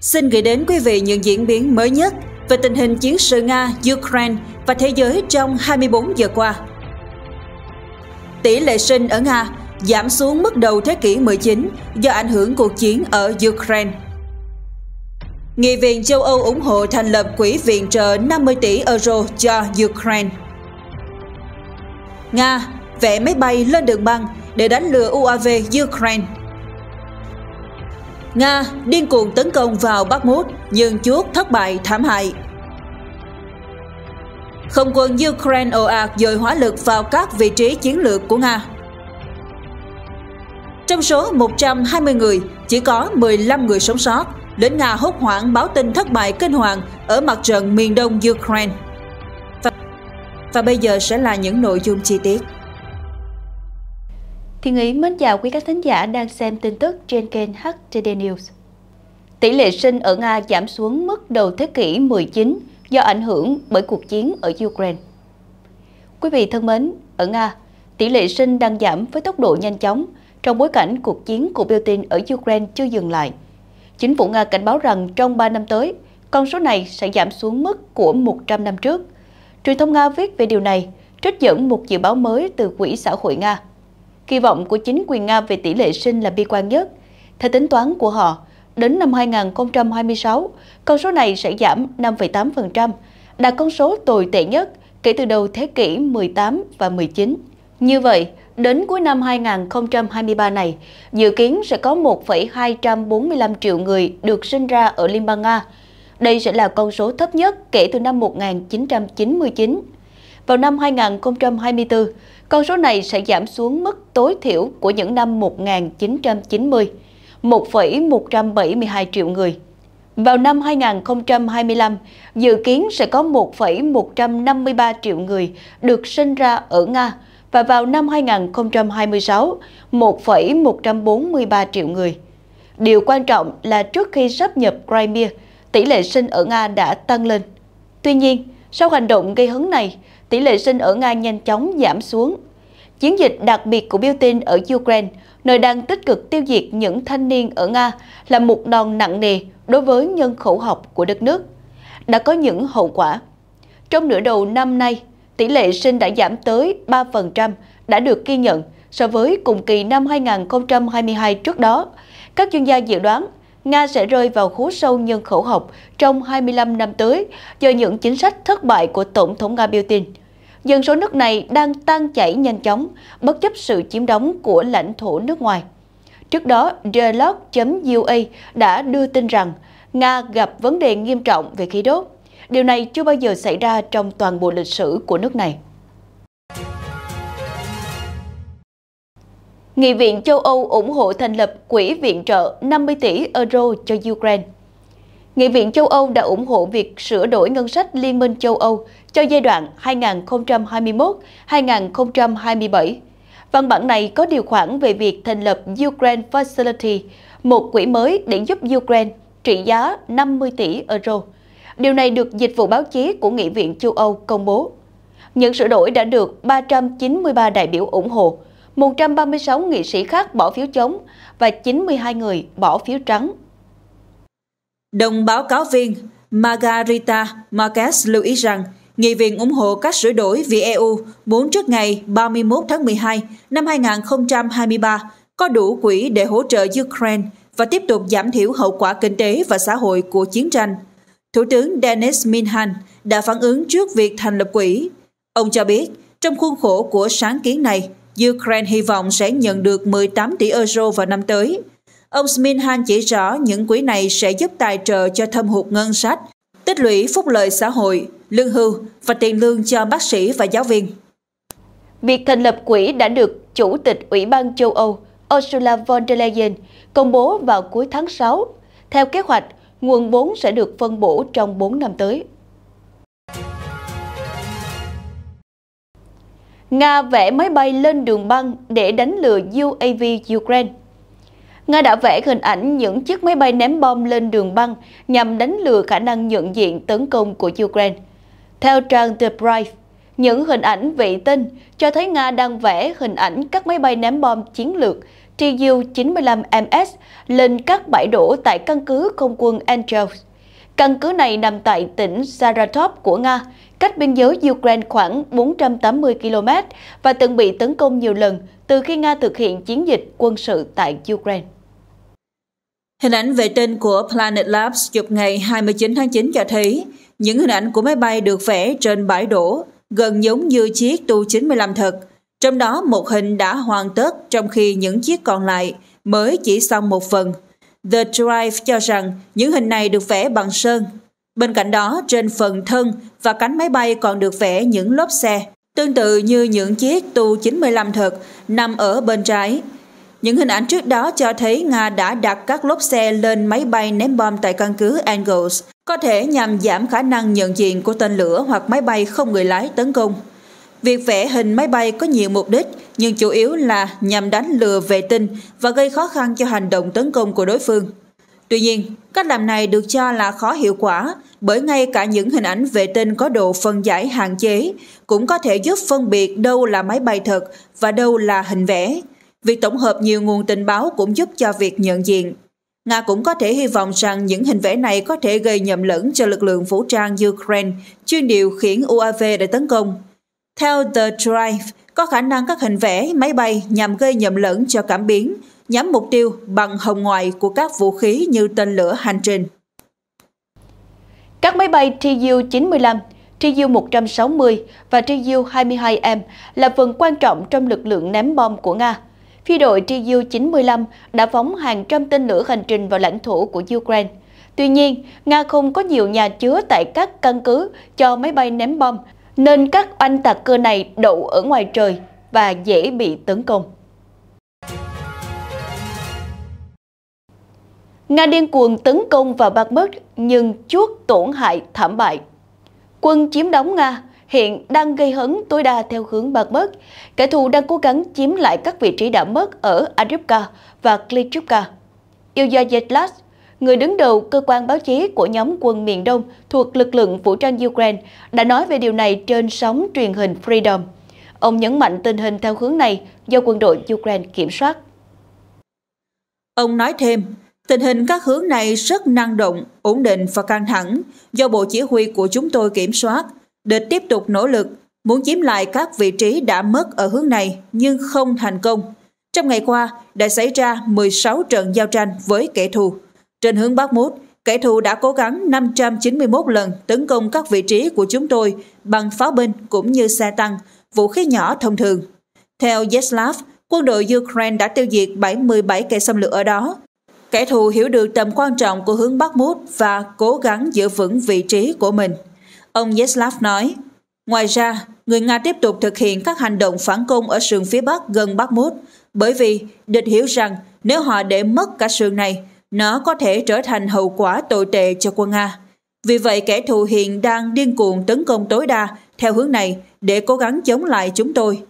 Xin gửi đến quý vị những diễn biến mới nhất về tình hình chiến sự Nga-Ukraine và thế giới trong 24 giờ qua. Tỷ lệ sinh ở Nga giảm xuống mức đầu thế kỷ 19 do ảnh hưởng cuộc chiến ở Ukraine. Nghị viện châu Âu ủng hộ thành lập quỹ viện trợ 50 tỷ euro cho Ukraine. Nga vẽ máy bay lên đường băng để đánh lừa UAV Ukraine. Nga điên cuồng tấn công vào Bakhmut nhưng chuốt thất bại thảm hại. Không quân Ukraine ồ ạt dồi hỏa lực vào các vị trí chiến lược của Nga. Trong số 120 người, chỉ có 15 người sống sót. Lính Nga hốt hoảng báo tin thất bại kinh hoàng ở mặt trận miền đông Ukraine. Và, và bây giờ sẽ là những nội dung chi tiết. Thiên Ý mến chào quý các thính giả đang xem tin tức trên kênh HTD News. Tỷ lệ sinh ở Nga giảm xuống mức đầu thế kỷ 19 do ảnh hưởng bởi cuộc chiến ở Ukraine. Quý vị thân mến, ở Nga, tỷ lệ sinh đang giảm với tốc độ nhanh chóng trong bối cảnh cuộc chiến của Putin ở Ukraine chưa dừng lại. Chính phủ Nga cảnh báo rằng trong 3 năm tới, con số này sẽ giảm xuống mức của 100 năm trước. Truyền thông Nga viết về điều này, trích dẫn một dự báo mới từ Quỹ xã hội Nga – Kỳ vọng của chính quyền Nga về tỷ lệ sinh là bi quan nhất. Theo tính toán của họ, đến năm 2026, con số này sẽ giảm 5,8%, đạt con số tồi tệ nhất kể từ đầu thế kỷ 18 và 19. Như vậy, đến cuối năm 2023 này, dự kiến sẽ có 1,245 triệu người được sinh ra ở Liên bang Nga. Đây sẽ là con số thấp nhất kể từ năm 1999 vào năm 2024, con số này sẽ giảm xuống mức tối thiểu của những năm 1990, 1,172 triệu người. Vào năm 2025, dự kiến sẽ có 1,153 triệu người được sinh ra ở Nga và vào năm 2026, 1,143 triệu người. Điều quan trọng là trước khi sắp nhập Crimea, tỷ lệ sinh ở Nga đã tăng lên. Tuy nhiên, sau hành động gây hấn này, tỷ lệ sinh ở Nga nhanh chóng giảm xuống. Chiến dịch đặc biệt của Putin ở Ukraine, nơi đang tích cực tiêu diệt những thanh niên ở Nga, là một đòn nặng nề đối với nhân khẩu học của đất nước, đã có những hậu quả. Trong nửa đầu năm nay, tỷ lệ sinh đã giảm tới 3% đã được ghi nhận so với cùng kỳ năm 2022 trước đó. Các chuyên gia dự đoán Nga sẽ rơi vào hố sâu nhân khẩu học trong 25 năm tới do những chính sách thất bại của Tổng thống Nga Putin. Dân số nước này đang tan chảy nhanh chóng, bất chấp sự chiếm đóng của lãnh thổ nước ngoài. Trước đó, Dialogue.ua đã đưa tin rằng Nga gặp vấn đề nghiêm trọng về khí đốt. Điều này chưa bao giờ xảy ra trong toàn bộ lịch sử của nước này. Nghị viện châu Âu ủng hộ thành lập quỹ viện trợ 50 tỷ euro cho Ukraine. Nghị viện châu Âu đã ủng hộ việc sửa đổi ngân sách Liên minh châu Âu cho giai đoạn 2021-2027. Văn bản này có điều khoản về việc thành lập Ukraine Facility, một quỹ mới để giúp Ukraine trị giá 50 tỷ euro. Điều này được Dịch vụ Báo chí của Nghị viện châu Âu công bố. Những sửa đổi đã được 393 đại biểu ủng hộ, 136 nghị sĩ khác bỏ phiếu chống và 92 người bỏ phiếu trắng. Đồng báo cáo viên Margarita Marquez lưu ý rằng Nghị viện ủng hộ các sửa đổi vì EU muốn trước ngày 31 tháng 12 năm 2023 có đủ quỹ để hỗ trợ Ukraine và tiếp tục giảm thiểu hậu quả kinh tế và xã hội của chiến tranh. Thủ tướng Dennis Minhan đã phản ứng trước việc thành lập quỹ. Ông cho biết, trong khuôn khổ của sáng kiến này, Ukraine hy vọng sẽ nhận được 18 tỷ euro vào năm tới. Ông Sminhan chỉ rõ những quỹ này sẽ giúp tài trợ cho thâm hụt ngân sách, tích lũy phúc lợi xã hội, lương hưu và tiền lương cho bác sĩ và giáo viên. Việc thành lập quỹ đã được Chủ tịch Ủy ban châu Âu Ursula von der Leyen công bố vào cuối tháng 6. Theo kế hoạch, nguồn vốn sẽ được phân bổ trong 4 năm tới. Nga vẽ máy bay lên đường băng để đánh lừa UAV Ukraine. Nga đã vẽ hình ảnh những chiếc máy bay ném bom lên đường băng nhằm đánh lừa khả năng nhận diện tấn công của Ukraine. Theo trang The Brief, những hình ảnh vệ tinh cho thấy Nga đang vẽ hình ảnh các máy bay ném bom chiến lược TU-95MS lên các bãi đổ tại căn cứ không quân Angels. Căn cứ này nằm tại tỉnh Saratov của Nga, cách biên giới Ukraine khoảng 480 km và từng bị tấn công nhiều lần từ khi Nga thực hiện chiến dịch quân sự tại Ukraine. Hình ảnh vệ tinh của Planet Labs chụp ngày 29 tháng 9 cho thấy những hình ảnh của máy bay được vẽ trên bãi đổ gần giống như chiếc Tu-95 thật. Trong đó một hình đã hoàn tất trong khi những chiếc còn lại mới chỉ xong một phần. The Drive cho rằng những hình này được vẽ bằng sơn Bên cạnh đó, trên phần thân và cánh máy bay còn được vẽ những lốp xe, tương tự như những chiếc Tu-95 thật, nằm ở bên trái. Những hình ảnh trước đó cho thấy Nga đã đặt các lốp xe lên máy bay ném bom tại căn cứ Angles, có thể nhằm giảm khả năng nhận diện của tên lửa hoặc máy bay không người lái tấn công. Việc vẽ hình máy bay có nhiều mục đích, nhưng chủ yếu là nhằm đánh lừa vệ tinh và gây khó khăn cho hành động tấn công của đối phương. Tuy nhiên, cách làm này được cho là khó hiệu quả bởi ngay cả những hình ảnh vệ tinh có độ phân giải hạn chế cũng có thể giúp phân biệt đâu là máy bay thật và đâu là hình vẽ. Việc tổng hợp nhiều nguồn tình báo cũng giúp cho việc nhận diện. Nga cũng có thể hy vọng rằng những hình vẽ này có thể gây nhầm lẫn cho lực lượng vũ trang Ukraine, chuyên điều khiển UAV để tấn công. Theo The Drive, có khả năng các hình vẽ, máy bay nhằm gây nhầm lẫn cho cảm biến, nhắm mục tiêu bằng hồng ngoại của các vũ khí như tên lửa hành trình. Các máy bay TU-95, TU-160 và TU-22M là phần quan trọng trong lực lượng ném bom của Nga. Phi đội TU-95 đã phóng hàng trăm tên lửa hành trình vào lãnh thổ của Ukraine. Tuy nhiên, Nga không có nhiều nhà chứa tại các căn cứ cho máy bay ném bom nên các oanh tạc cơ này đậu ở ngoài trời và dễ bị tấn công. Nga điên cuồng tấn công vào Bakhmut nhưng chuốt tổn hại thảm bại. Quân chiếm đóng Nga hiện đang gây hấn tối đa theo hướng Bakhmut. Kẻ thù đang cố gắng chiếm lại các vị trí đã mất ở Adrivka và Klichivka. Ilya Yetlas, người đứng đầu cơ quan báo chí của nhóm quân miền Đông thuộc lực lượng vũ trang Ukraine, đã nói về điều này trên sóng truyền hình Freedom. Ông nhấn mạnh tình hình theo hướng này do quân đội Ukraine kiểm soát. Ông nói thêm, tình hình các hướng này rất năng động, ổn định và căng thẳng do Bộ Chỉ huy của chúng tôi kiểm soát. Địch tiếp tục nỗ lực, muốn chiếm lại các vị trí đã mất ở hướng này nhưng không thành công. Trong ngày qua, đã xảy ra 16 trận giao tranh với kẻ thù. Trên hướng Bắc Mút, kẻ thù đã cố gắng 591 lần tấn công các vị trí của chúng tôi bằng pháo binh cũng như xe tăng, vũ khí nhỏ thông thường. Theo Yeslav, quân đội Ukraine đã tiêu diệt 77 kẻ xâm lược ở đó. Kẻ thù hiểu được tầm quan trọng của hướng Bắc Mút và cố gắng giữ vững vị trí của mình. Ông Yeslav nói, Ngoài ra, người Nga tiếp tục thực hiện các hành động phản công ở sườn phía Bắc gần Bắc Mút, bởi vì địch hiểu rằng nếu họ để mất cả sườn này, nó có thể trở thành hậu quả tồi tệ cho quân Nga. Vì vậy kẻ thù hiện đang điên cuồng tấn công tối đa theo hướng này để cố gắng chống lại chúng tôi.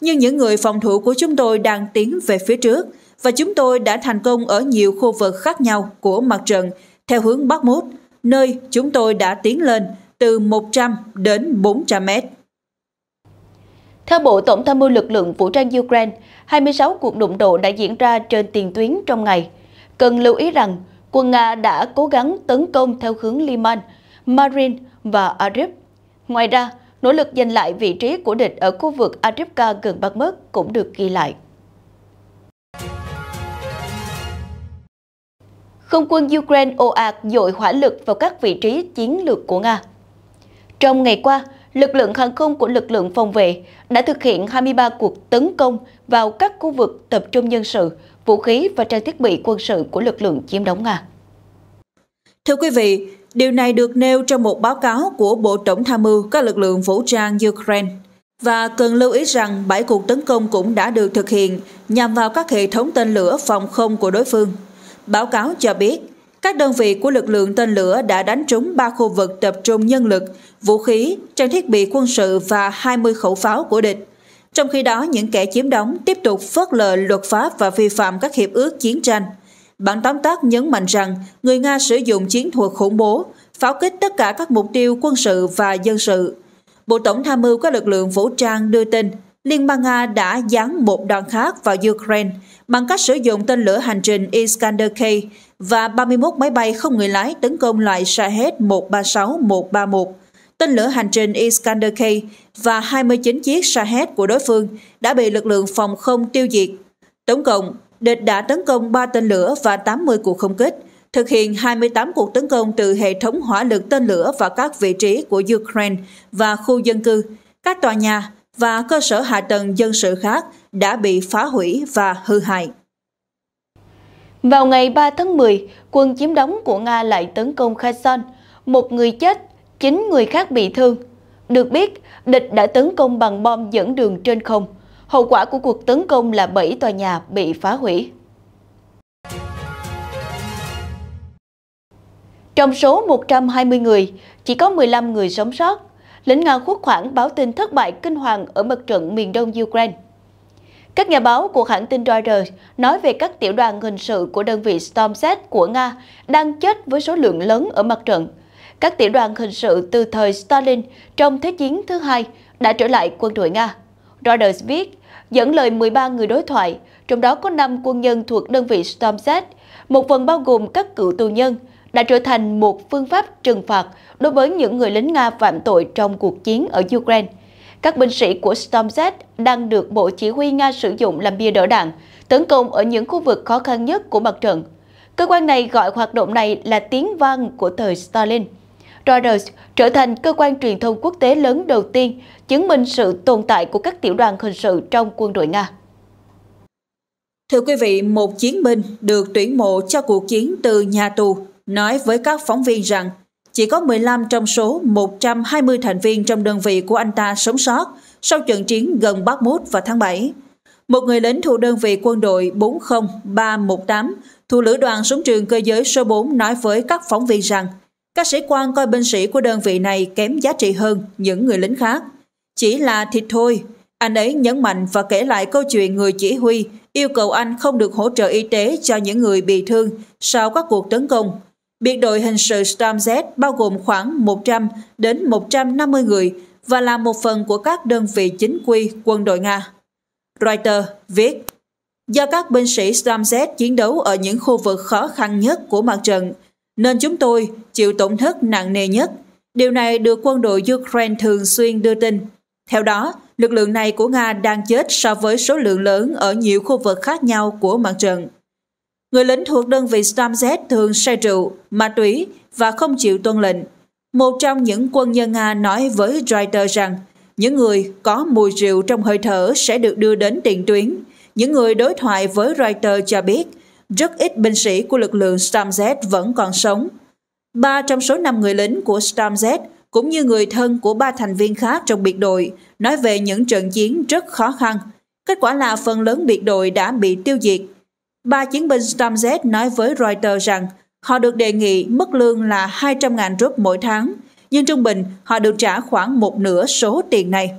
Nhưng những người phòng thủ của chúng tôi đang tiến về phía trước và chúng tôi đã thành công ở nhiều khu vực khác nhau của mặt trận theo hướng Bắc Mút, nơi chúng tôi đã tiến lên từ 100 đến 400 mét. Theo Bộ Tổng tham mưu lực lượng vũ trang Ukraine, 26 cuộc đụng độ đã diễn ra trên tiền tuyến trong ngày – Cần lưu ý rằng, quân Nga đã cố gắng tấn công theo hướng Liman, Marin và Arif. Ngoài ra, nỗ lực giành lại vị trí của địch ở khu vực arifka gần Bakhmut cũng được ghi lại. Không quân Ukraine ồ ạt dội hỏa lực vào các vị trí chiến lược của Nga. Trong ngày qua, lực lượng hàng không của lực lượng phòng vệ đã thực hiện 23 cuộc tấn công vào các khu vực tập trung nhân sự vũ khí và trang thiết bị quân sự của lực lượng chiếm đóng Nga. Thưa quý vị, điều này được nêu trong một báo cáo của Bộ Tổng Tham mưu các lực lượng vũ trang Ukraine. Và cần lưu ý rằng bảy cuộc tấn công cũng đã được thực hiện nhằm vào các hệ thống tên lửa phòng không của đối phương. Báo cáo cho biết, các đơn vị của lực lượng tên lửa đã đánh trúng 3 khu vực tập trung nhân lực, vũ khí, trang thiết bị quân sự và 20 khẩu pháo của địch. Trong khi đó, những kẻ chiếm đóng tiếp tục phớt lờ luật pháp và vi phạm các hiệp ước chiến tranh. Bản tóm tắt nhấn mạnh rằng người Nga sử dụng chiến thuật khủng bố, pháo kích tất cả các mục tiêu quân sự và dân sự. Bộ Tổng tham mưu các lực lượng vũ trang đưa tin Liên bang Nga đã dán một đoàn khác vào Ukraine bằng cách sử dụng tên lửa hành trình Iskander-K và 31 máy bay không người lái tấn công loại Shahed 136-131 tên lửa hành trình Iskander K và 29 chiếc Shahed của đối phương đã bị lực lượng phòng không tiêu diệt. Tổng cộng, địch đã tấn công 3 tên lửa và 80 cuộc không kích, thực hiện 28 cuộc tấn công từ hệ thống hỏa lực tên lửa và các vị trí của Ukraine và khu dân cư, các tòa nhà và cơ sở hạ tầng dân sự khác đã bị phá hủy và hư hại. Vào ngày 3 tháng 10, quân chiếm đóng của Nga lại tấn công Kherson. Một người chết 9 người khác bị thương. Được biết, địch đã tấn công bằng bom dẫn đường trên không. Hậu quả của cuộc tấn công là 7 tòa nhà bị phá hủy. Trong số 120 người, chỉ có 15 người sống sót. Lính Nga khuất khoảng báo tin thất bại kinh hoàng ở mặt trận miền đông Ukraine. Các nhà báo của hãng tin Reuters nói về các tiểu đoàn hình sự của đơn vị Stormset của Nga đang chết với số lượng lớn ở mặt trận, các tiểu đoàn hình sự từ thời Stalin trong Thế chiến thứ hai đã trở lại quân đội Nga. Reuters viết, dẫn lời 13 người đối thoại, trong đó có 5 quân nhân thuộc đơn vị Stormset, một phần bao gồm các cựu tù nhân, đã trở thành một phương pháp trừng phạt đối với những người lính Nga phạm tội trong cuộc chiến ở Ukraine. Các binh sĩ của Stormset đang được Bộ Chỉ huy Nga sử dụng làm bia đỡ đạn, tấn công ở những khu vực khó khăn nhất của mặt trận. Cơ quan này gọi hoạt động này là tiếng vang của thời Stalin. Reuters trở thành cơ quan truyền thông quốc tế lớn đầu tiên chứng minh sự tồn tại của các tiểu đoàn hình sự trong quân đội Nga. Thưa quý vị, một chiến binh được tuyển mộ cho cuộc chiến từ nhà tù nói với các phóng viên rằng chỉ có 15 trong số 120 thành viên trong đơn vị của anh ta sống sót sau trận chiến gần mút vào tháng 7. Một người lính thuộc đơn vị quân đội 40318 thuộc lữ đoàn súng trường cơ giới số 4 nói với các phóng viên rằng các sĩ quan coi binh sĩ của đơn vị này kém giá trị hơn những người lính khác. Chỉ là thịt thôi, anh ấy nhấn mạnh và kể lại câu chuyện người chỉ huy yêu cầu anh không được hỗ trợ y tế cho những người bị thương sau các cuộc tấn công. Biệt đội hình sự Storm Z bao gồm khoảng 100 đến 150 người và là một phần của các đơn vị chính quy quân đội Nga. Reuters viết, do các binh sĩ Storm Z chiến đấu ở những khu vực khó khăn nhất của mặt trận, nên chúng tôi chịu tổn thất nặng nề nhất. Điều này được quân đội Ukraine thường xuyên đưa tin. Theo đó, lực lượng này của Nga đang chết so với số lượng lớn ở nhiều khu vực khác nhau của mặt trận. Người lính thuộc đơn vị Stamz thường say rượu, ma túy và không chịu tuân lệnh. Một trong những quân nhân Nga nói với Reuters rằng những người có mùi rượu trong hơi thở sẽ được đưa đến tiền tuyến. Những người đối thoại với Reuters cho biết – rất ít binh sĩ của lực lượng Stamz vẫn còn sống. Ba trong số năm người lính của Stamz cũng như người thân của ba thành viên khác trong biệt đội nói về những trận chiến rất khó khăn. Kết quả là phần lớn biệt đội đã bị tiêu diệt. Ba chiến binh Stamz nói với Reuters rằng họ được đề nghị mức lương là 200.000 rúp mỗi tháng, nhưng trung bình họ được trả khoảng một nửa số tiền này.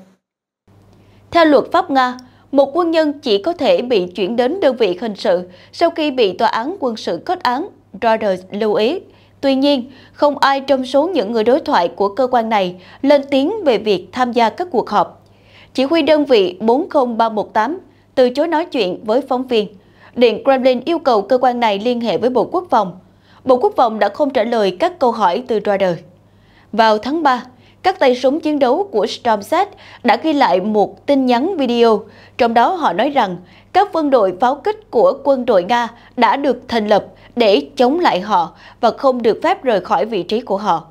Theo luật pháp Nga, một quân nhân chỉ có thể bị chuyển đến đơn vị hình sự sau khi bị tòa án quân sự kết án, Reuters lưu ý. Tuy nhiên, không ai trong số những người đối thoại của cơ quan này lên tiếng về việc tham gia các cuộc họp. Chỉ huy đơn vị 40318 từ chối nói chuyện với phóng viên. Điện Kremlin yêu cầu cơ quan này liên hệ với Bộ Quốc phòng. Bộ Quốc phòng đã không trả lời các câu hỏi từ Reuters. Vào tháng 3, các tay súng chiến đấu của Stormset đã ghi lại một tin nhắn video. Trong đó họ nói rằng các quân đội pháo kích của quân đội Nga đã được thành lập để chống lại họ và không được phép rời khỏi vị trí của họ.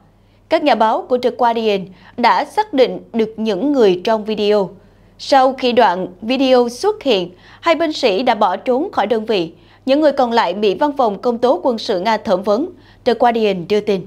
Các nhà báo của The Guardian đã xác định được những người trong video. Sau khi đoạn video xuất hiện, hai binh sĩ đã bỏ trốn khỏi đơn vị. Những người còn lại bị văn phòng công tố quân sự Nga thẩm vấn, The Guardian đưa tin.